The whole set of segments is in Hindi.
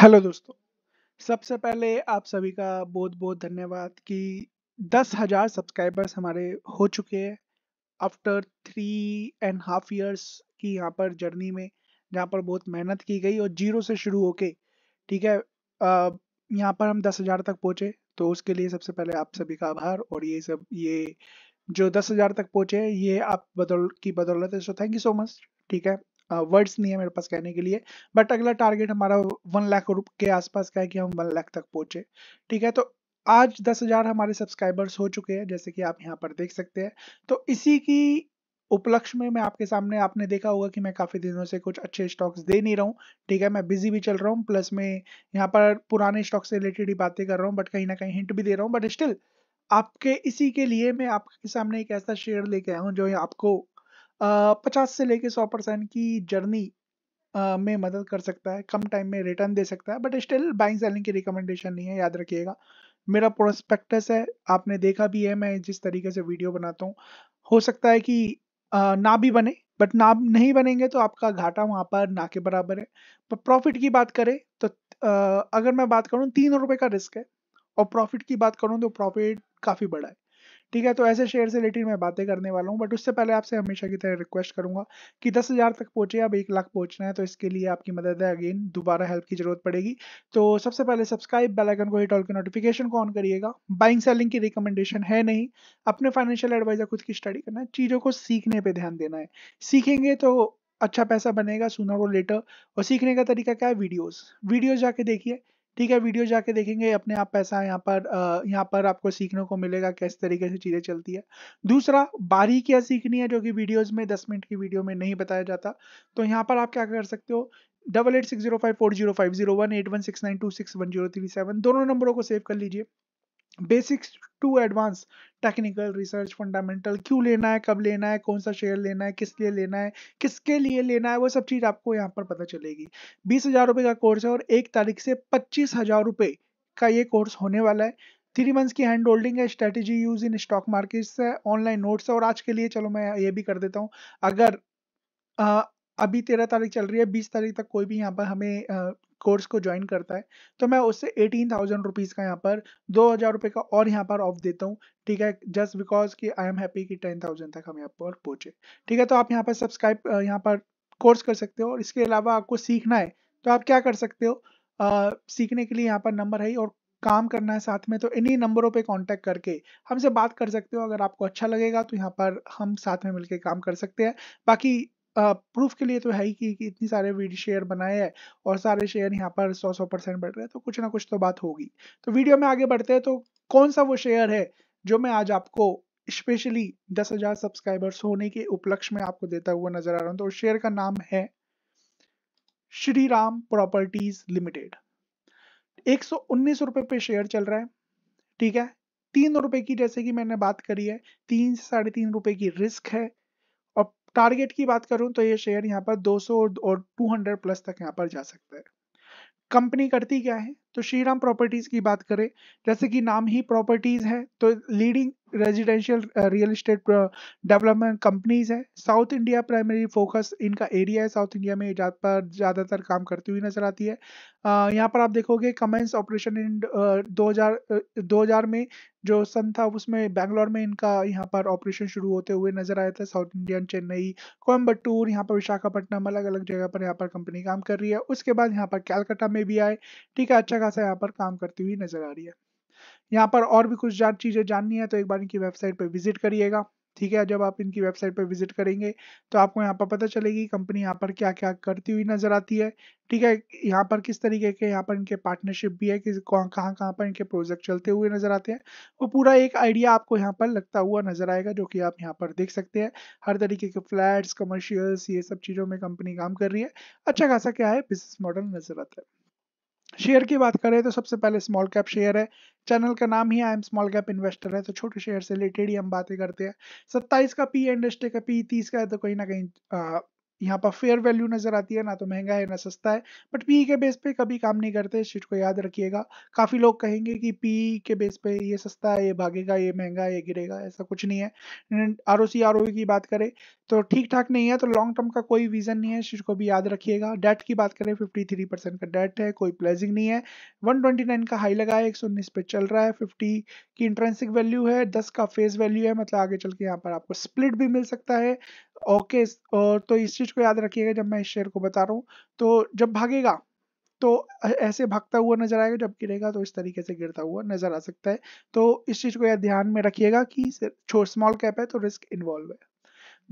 हेलो दोस्तों सबसे पहले आप सभी का बहुत बहुत धन्यवाद कि दस हज़ार सब्सक्राइबर्स हमारे हो चुके हैं after three and half years की यहाँ पर जर्नी में जहाँ पर बहुत मेहनत की गई और जीरो से शुरू होके ठीक है यहाँ पर हम दस हज़ार तक पहुँचे तो उसके लिए सबसे पहले आप सभी का आभार और ये सब ये जो दस हज़ार तक पहुँचे ये आप बदौल की बदौलत है so thank you so much ठीक है वर्ड्स नहीं है मेरे पास कहने के लिए बट अगला टारगेट हमारा वन लाख के आसपास का है कि हम वन लाख तक पहुंचे ठीक है तो आज दस हजार हमारे सब्सक्राइबर्स हो चुके हैं जैसे कि आप यहाँ पर देख सकते हैं तो इसी की उपलक्ष्य में मैं आपके सामने आपने देखा होगा कि मैं काफ़ी दिनों से कुछ अच्छे स्टॉक्स दे नहीं रहा हूँ ठीक है मैं बिजी भी चल रहा हूँ प्लस मैं यहाँ पर पुराने स्टॉक से रिलेटेड ही बातें कर रहा हूँ बट कहीं ना कहीं हिंट भी दे रहा हूँ बट स्टिल आपके इसी के लिए मैं आपके सामने एक ऐसा शेयर लेके आया हूँ जो आपको पचास से लेके सौ परसेंट की जर्नी में मदद कर सकता है कम टाइम में रिटर्न दे सकता है बट स्टिल बाइंग सेलिंग की रिकमेंडेशन नहीं है याद रखिएगा मेरा प्रोस्पेक्टस है आपने देखा भी है मैं जिस तरीके से वीडियो बनाता हूँ हो सकता है कि ना भी बने बट ना नहीं बनेंगे तो आपका घाटा वहाँ पर ना के बराबर है पर प्रॉफिट की बात करें तो अगर मैं बात करूँ तीन रुपये का रिस्क है और प्रॉफिट की बात करूँ तो प्रॉफिट काफ़ी बड़ा है ठीक है तो ऐसे शेयर से रिलेटेड मैं बातें करने वाला हूँ बट उससे पहले आपसे हमेशा की तरह रिक्वेस्ट करूंगा कि दस हज़ार तक पहुँचे अब एक लाख पहुँचना है तो इसके लिए आपकी मदद है अगेन दोबारा हेल्प की जरूरत पड़ेगी तो सबसे पहले सब्सक्राइब बेलाइकन को हिट ऑल के नोटिफिकेशन को ऑन करिएगा बाइंग सेलिंग की रिकमेंडेशन है नहीं अपने फाइनेंशियल एडवाइजर खुद की स्टडी करना है चीज़ों को सीखने पर ध्यान देना है सीखेंगे तो अच्छा पैसा बनेगा सुनर और लेटर और सीखने का तरीका क्या है वीडियोस वीडियोस जाके देखिए ठीक है वीडियो जाके देखेंगे अपने आप पैसा यहाँ पर यहाँ पर आपको सीखने को मिलेगा किस तरीके से चीज़ें चलती है दूसरा बारीकियाँ सीखनी है जो कि वीडियोस में 10 मिनट की वीडियो में नहीं बताया जाता तो यहाँ पर आप क्या कर सकते हो double eight six zero five four zero five zero one eight one six nine two six one zero three seven दोनों नंबरों को सेव कर लीजिए basics to advance technical research fundamental क्यों लेना है कब लेना है कौन सा शेयर लेना है किस लिए लेना है किसके लिए लेना है वो सब चीज़ आपको यहाँ पर पता चलेगी बीस हज़ार रुपये का कोर्स है और एक तारीख से पच्चीस हज़ार रुपये का ये कोर्स होने वाला है थ्री मंथ्स की हैंड होल्डिंग है strategy use in stock markets है ऑनलाइन नोट्स है और आज के लिए चलो मैं ये भी कर देता हूँ अगर आ, अभी तेरह तारीख चल रही है बीस तारीख तक कोई भी यहाँ पर हमें कोर्स को ज्वाइन करता है तो मैं उससे एटीन थाउजेंड रुपीज़ का यहाँ पर दो हज़ार रुपये का और यहाँ पर ऑफ देता हूँ ठीक है जस्ट बिकॉज कि आई एम हैप्पी कि टेन थाउजेंड तक हम यहाँ पर पहुँचे ठीक है तो आप यहाँ पर सब्सक्राइब यहाँ पर कोर्स कर सकते हो और इसके अलावा आपको सीखना है तो आप क्या कर सकते हो आ, सीखने के लिए यहाँ पर नंबर है और काम करना है साथ में तो इन्हीं नंबरों पे कांटेक्ट करके हमसे बात कर सकते हो अगर आपको अच्छा लगेगा तो यहाँ पर हम साथ में मिलकर काम कर सकते हैं बाकी प्रूफ के लिए तो है ही कि, कि इतनी सारे वीडियो शेयर बनाए हैं और सारे शेयर यहाँ पर सौ सौ परसेंट बढ़ रहे हैं तो कुछ ना कुछ तो बात होगी तो वीडियो में आगे बढ़ते हैं तो कौन सा वो शेयर है जो मैं आज आपको स्पेशली दस हजार सब्सक्राइबर्स होने के उपलक्ष्य में आपको देता हुआ नजर आ रहा हूं तो शेयर का नाम है श्री राम प्रॉपर्टीज लिमिटेड एक सौ उन्नीस रुपए पे शेयर चल रहा है ठीक है तीन रुपए की जैसे कि मैंने बात करी है तीन से साढ़े तीन रुपए की रिस्क है टारगेट की बात करूं तो ये शेयर यहाँ पर 200 और 200 प्लस तक यहाँ पर जा सकता है कंपनी करती क्या है तो श्री राम प्रॉपर्टीज की बात करें जैसे कि नाम ही प्रॉपर्टीज तो uh, uh, है तो leading residential real estate development companies है साउथ इंडिया प्राइमरी फोकस इनका एरिया है साउथ इंडिया में पर ज़्यादातर काम करती हुई नजर आती है uh, यहाँ पर आप देखोगे कमेंस ऑपरेशन इन दो हजार uh, दो हजार में जो सन था उसमें बैंगलोर में इनका यहाँ पर ऑपरेशन शुरू होते हुए नजर आया था साउथ इंडियन चेन्नई कोयम्बटूर यहाँ पर विशाखापट्टनम अलग अलग जगह पर यहाँ पर कंपनी काम कर रही है उसके बाद यहाँ पर कैलकाटा में भी आए ठीक है अच्छा खासा यहाँ पर काम करती हुई नजर आ रही है यहाँ पर और भी कुछ जान चीज़ें जाननी है तो एक बार इनकी वेबसाइट पर विजिट करिएगा ठीक है जब आप इनकी वेबसाइट पर विजिट करेंगे तो आपको यहाँ पर पता चलेगी कंपनी यहाँ पर क्या क्या करती हुई नजर आती है ठीक है यहाँ पर किस तरीके के यहाँ पर इनके पार्टनरशिप भी है कि कहाँ कहाँ पर इनके प्रोजेक्ट चलते हुए नजर आते हैं वो पूरा एक आइडिया आपको यहाँ पर लगता हुआ नजर आएगा जो कि आप यहाँ पर देख सकते हैं हर तरीके के फ्लैट्स कमर्शियल्स ये सब चीज़ों में कंपनी काम कर रही है अच्छा खासा क्या है बिजनेस मॉडल नजर आता है शेयर की बात करें तो सबसे पहले स्मॉल कैप शेयर है चैनल का नाम ही I am small cap investor है तो छोटे शेयर से रिलेटेड ही हम बातें करते हैं सत्ताईस का पी इंडस्ट्री का पी तीस का है तो कहीं ना कहीं यहाँ पर फेयर वैल्यू नजर आती है ना तो महंगा है ना सस्ता है बट पी e के बेस पे कभी काम नहीं करते इस चीज को याद रखिएगा काफी लोग कहेंगे कि पी e के बेस पे ये सस्ता है ये भागेगा ये महंगा है ये गिरेगा ऐसा कुछ नहीं है R O C R O की बात करें तो ठीक ठाक नहीं है तो लॉन्ग टर्म का कोई विजन नहीं है इस चीज को भी याद रखिएगा डेट की बात करें फिफ्टी थ्री परसेंट का डेट है कोई प्लेजिंग नहीं है वन ट्वेंटी नाइन का हाई लगा है एक सौ उन्नीस पे चल रहा है फिफ्टी की इंट्रेंसिक वैल्यू है दस का फेस वैल्यू है मतलब आगे चल के यहाँ पर आपको स्प्लिट भी मिल सकता है ओके और तो इस चीज चीज़ को याद रखिएगा जब मैं इस शेर को बता रहा हूँ तो जब भागेगा तो ऐसे भागता हुआ नजर आएगा जब गिरेगा तो इस तरीके से गिरता हुआ नजर आ सकता है तो इस चीज़ को याद ध्यान में रखिएगा कि स्मॉल कैप है तो रिस्क इन्वॉल्व है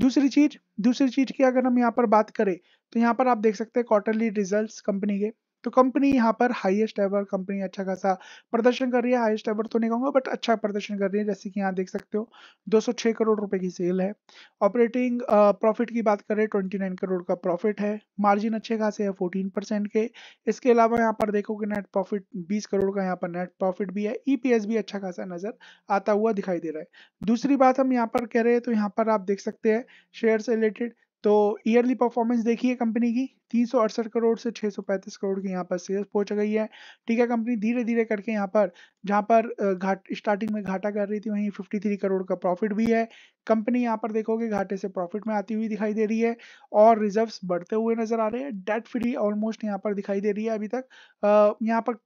दूसरी चीज दूसरी चीज की अगर हम यहाँ पर बात करें तो यहाँ पर आप देख सकते हैं क्वार्टरली रिजल्ट्स कंपनी के तो कंपनी यहाँ पर हाईएस्ट एवर कंपनी अच्छा खासा प्रदर्शन कर रही है हाईएस्ट एवर तो नहीं कहूंगा बट अच्छा प्रदर्शन कर रही है जैसे कि यहाँ देख सकते हो 206 करोड़ रुपए की सेल है ऑपरेटिंग प्रॉफिट की बात करें 29 करोड़ का प्रॉफिट है मार्जिन अच्छे खासे है 14 परसेंट के इसके अलावा यहाँ पर देखोगे नेट प्रॉफिट बीस करोड़ का यहाँ पर नेट प्रॉफिट भी है ईपीएस e भी अच्छा खासा नजर आता हुआ दिखाई दे रहा है दूसरी बात हम यहाँ पर कह रहे हैं तो यहाँ पर आप देख सकते हैं शेयर से रिलेटेड तो ईयरली परफॉर्मेंस देखिए कंपनी की तीन करोड़ से 635 करोड़ की यहाँ पर सेल्स पहुंच गई है ठीक है कंपनी धीरे धीरे करके यहाँ पर जहाँ पर घाट स्टार्टिंग में घाटा कर रही थी वहीं 53 करोड़ का प्रॉफिट भी है कंपनी यहाँ पर देखोगे घाटे से प्रॉफिट में आती हुई दिखाई दे रही है और रिजर्व्स बढ़ते हुए नजर आ रहे हैं डेट फ्री ऑलमोस्ट यहाँ पर दिखाई दे रही है अभी तक यहाँ पर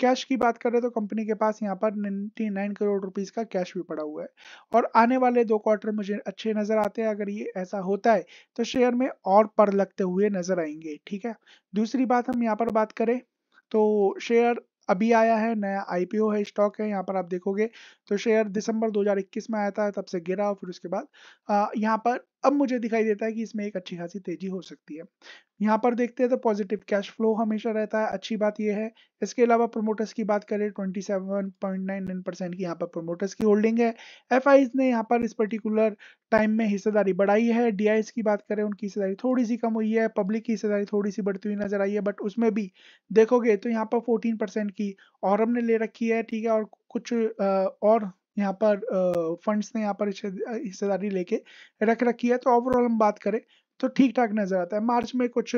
कैश की बात करें तो कंपनी के पास यहाँ पर 99 करोड़ रुपीस का कैश भी पड़ा हुआ है और आने वाले दो क्वार्टर मुझे अच्छे नजर आते हैं अगर ये ऐसा होता है तो शेयर में और पर लगते हुए नजर आएंगे ठीक है दूसरी बात हम यहाँ पर बात करें तो शेयर अभी आया है नया आईपीओ है स्टॉक है यहाँ पर आप देखोगे तो शेयर दिसंबर 2021 में आया था तब से गिरा और फिर उसके बाद यहाँ पर अब मुझे दिखाई देता है कि इसमें एक अच्छी खासी तेजी हो सकती है यहाँ पर देखते हैं तो पॉजिटिव कैश फ्लो हमेशा रहता है अच्छी बात यह है इसके अलावा प्रोमोटर्स की बात करें नाइन परसेंट की यहाँ पर प्रोमोटर्स की होल्डिंग है एफ ने यहाँ पर इस पर्टिकुलर टाइम में हिस्सेदारी बढ़ाई है डी की बात करें उनकी हिस्सेदारी थोड़ी सी कम हुई है पब्लिक की हिस्सेदारी थोड़ी सी बढ़ती हुई नजर आई है बट उसमें भी देखोगे तो यहाँ पर फोर्टीन की और ने ले रखी है ठीक है और कुछ और यहाँ पर फंड्स ने यहाँ पर हिस्सेदारी लेके रख रखी है तो ओवरऑल हम बात करें तो ठीक ठाक नजर आता है मार्च में कुछ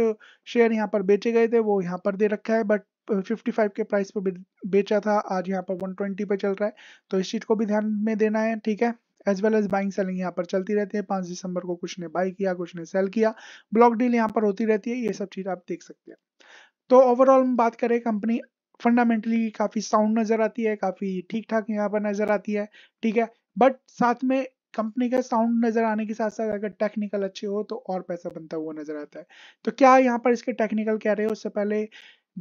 शेयर यहाँ पर बेचे गए थे वो यहाँ पर दे रखा है बट 55 के प्राइस पे बेचा था आज यहाँ पर 120 पे चल रहा है तो इस चीज को भी ध्यान में देना है ठीक है as well as buying selling यहाँ पर चलती रहती है पांच दिसंबर को कुछ ने बाई किया कुछ ने सेल किया ब्लॉक डील यहाँ पर होती रहती है ये सब चीज आप देख सकते हैं तो ओवरऑल हम बात करें कंपनी फंडामेंटली काफ़ी साउंड नज़र आती है काफ़ी ठीक ठाक यहाँ पर नज़र आती है ठीक है बट साथ में कंपनी का साउंड नज़र आने के साथ साथ अगर टेक्निकल अच्छे हो तो और पैसा बनता हुआ नज़र आता है तो क्या यहाँ पर इसके टेक्निकल कह रहे हो उससे पहले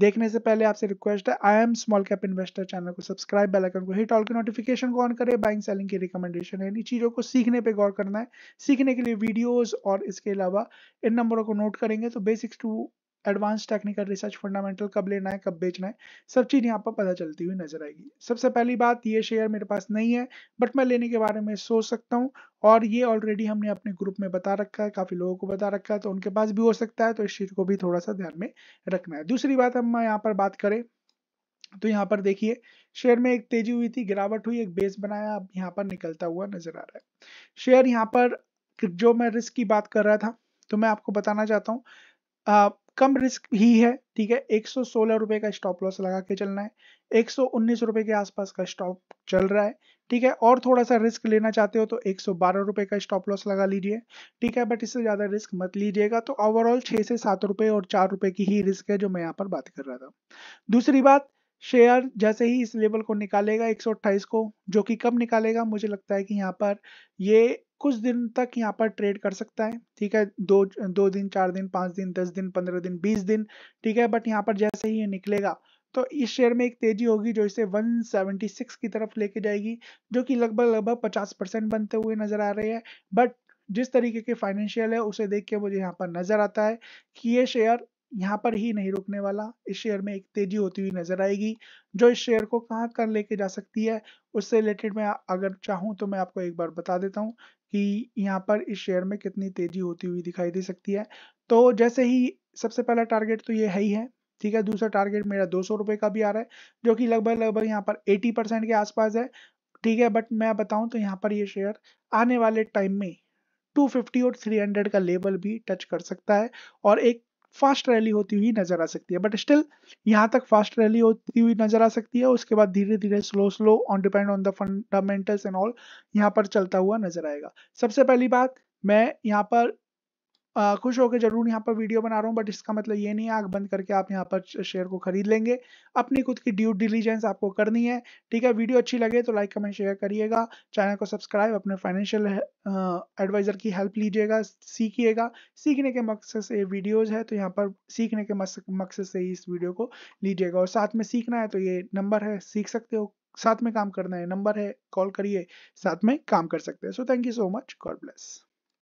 देखने से पहले आपसे रिक्वेस्ट है I am small cap investor channel को सब्सक्राइब बेल आइकन को हिट ऑल के नोटिफिकेशन को ऑन करें बाइंग सेलिंग की रिकमेंडेशन है इन चीज़ों को सीखने पे गौर करना है सीखने के लिए वीडियोस और इसके अलावा इन नंबरों को नोट करेंगे तो basics to advance technical research fundamental कब लेना है कब बेचना है सब चीज़ यहाँ पर पता चलती हुई नजर आएगी सबसे पहली बात ये शेयर मेरे पास नहीं है बट मैं लेने के बारे में सोच सकता हूँ और ये ऑलरेडी हमने अपने ग्रुप में बता रखा है काफ़ी लोगों को बता रखा है तो उनके पास भी हो सकता है तो इस चीज़ को भी थोड़ा सा ध्यान में रखना है दूसरी बात हम यहाँ पर बात करें तो यहाँ पर देखिए शेयर में एक तेजी हुई थी गिरावट हुई एक बेस बनाया अब यहाँ पर निकलता हुआ नजर आ रहा है शेयर यहाँ पर जो मैं रिस्क की बात कर रहा था तो मैं आपको बताना चाहता हूँ आ, कम रिस्क ही है ठीक है एक रुपए का स्टॉप लॉस लगा के चलना है एक सौ के आसपास का स्टॉप चल रहा है ठीक है और थोड़ा सा रिस्क लेना चाहते हो तो एक सौ का स्टॉप लॉस लगा लीजिए ठीक है बट इससे ज़्यादा रिस्क मत लीजिएगा तो ओवरऑल छह से सात रुपए और चार रुपए की ही रिस्क है जो मैं यहाँ पर बात कर रहा था दूसरी बात शेयर जैसे ही इस लेवल को निकालेगा एक को जो कि कब निकालेगा मुझे लगता है कि यहाँ पर ये कुछ दिन तक यहाँ पर ट्रेड कर सकता है ठीक है दो दो दिन चार दिन पाँच दिन दस दिन पंद्रह दिन बीस दिन ठीक है बट यहाँ पर जैसे ही ये निकलेगा तो इस शेयर में एक तेजी होगी जो इसे 176 की तरफ लेके जाएगी जो कि लगभग लगभग 50 परसेंट बनते हुए नजर आ रहे हैं बट जिस तरीके के फाइनेंशियल है उसे देख के मुझे यहाँ पर नजर आता है कि ये शेयर यहाँ पर ही नहीं रुकने वाला इस शेयर में एक तेजी होती हुई नजर आएगी जो इस शेयर को कहाँ कर लेके जा सकती है उससे रिलेटेड मैं अगर चाहूँ तो मैं आपको एक बार बता देता हूँ कि यहाँ पर इस शेयर में कितनी तेजी होती हुई दिखाई दे सकती है तो जैसे ही सबसे पहला टारगेट तो ये है ही है ठीक है दूसरा टारगेट मेरा दो सौ रुपये का भी आ रहा है जो कि लगभग लगभग यहाँ पर एटी परसेंट के आसपास है ठीक है बट मैं बताऊँ तो यहाँ पर ये शेयर आने वाले टाइम में 250 और 300 का लेवल भी टच कर सकता है और एक फास्ट रैली होती हुई नजर आ सकती है बट स्टिल यहाँ तक फास्ट रैली होती हुई नजर आ सकती है उसके बाद धीरे धीरे slow slow on depend on the fundamentals and all यहाँ पर चलता हुआ नजर आएगा सबसे पहली बात मैं यहाँ पर खुश होकर जरूर यहाँ पर वीडियो बना रहा हूँ बट इसका मतलब ये नहीं है आग बंद करके आप यहाँ पर शेयर को खरीद लेंगे अपनी खुद की ड्यू डिलीजेंस आपको करनी है ठीक है वीडियो अच्छी लगे तो लाइक कमेंट शेयर करिएगा चैनल को सब्सक्राइब अपने फाइनेंशियल एडवाइज़र की हेल्प लीजिएगा सीखिएगा सीखने के मकसद से वीडियोज़ है तो यहाँ पर सीखने के मकसद से ही इस वीडियो को लीजिएगा और साथ में सीखना है तो ये नंबर है सीख सकते हो साथ में काम करना है नंबर है कॉल करिए साथ में काम कर सकते हैं so thank you so much God bless